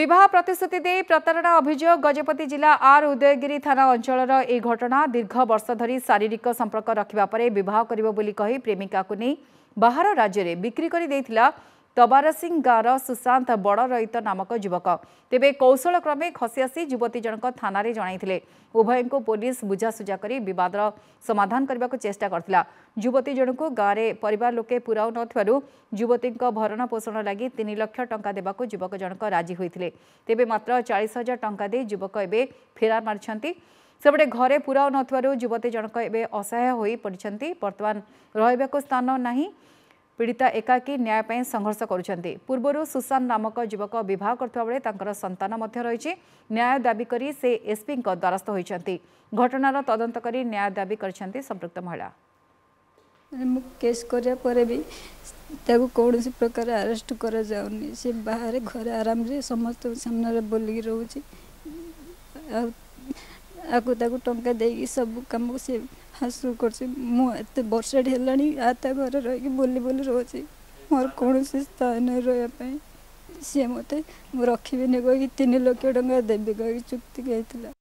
বিবাহ প্রতিশ্রুতি দিয়ে প্রতারণা অভিযোগ গজপতি জেলা আর উদয়গিরি থানা অঞ্চলর এই ঘটনা দীর্ঘ বর্ষ ধরি শারীরিক সম্পর্ক রাখা পরে বিবাহ করব বলে প্রেমিকা নেই বাহার রাজ্যের বিক্রি করে तबारसी गाँव सुशांत बड़रईत नामक युवक तेज कौशल क्रमे खसी युवती जनक थाना जन उभय पुलिस बुझासुझा कर समाधान करने को चेस्टा करुवती जनक गाँव में पर लोके पुराउ नुवती भरण पोषण लगी तीन लक्ष टा देवाक युवक जनक राजी होते तेज मात्र चालीस हजार टाँह युवक एवं फेरार मार सेपटे घरे पुराउ नुवती जनक एवं असहाय पड़ती बर्तमान रहा स्थान नहीं पीडिता एकाकी न्यायप संघर्ष गरुन्छ पूर्वु सुशान्त नामक युवक विवाह गर्ुलाबे तर सन्त रहेछ न्याय करी से एपिको द्वारस्थ हुन्छ घटनार तदि न्याय दावी गरिन्छ सम्पृक्त महिला केस गरेको किसिम प्रकार आरेस्ट बाहर घर आराम सम सामै बोलिक रुचि टाइम सबै कम ହାସଲ କରୁଛି ମୁଁ ଏତେ ବର୍ଷଟେ ହେଲାଣି ଆ ତା ଘରେ ରହିକି ବୁଲି ବୁଲି ରହୁଛି ମୋର କୌଣସି ସ୍ଥାନ ରହିବା ପାଇଁ ସିଏ ମୋତେ ମୁଁ ରଖିବିନି କହିକି ତିନି ଲକ୍ଷ ଟଙ୍କା ଦେବି କହିକି ଚୁକ୍ତି ହେଇଥିଲା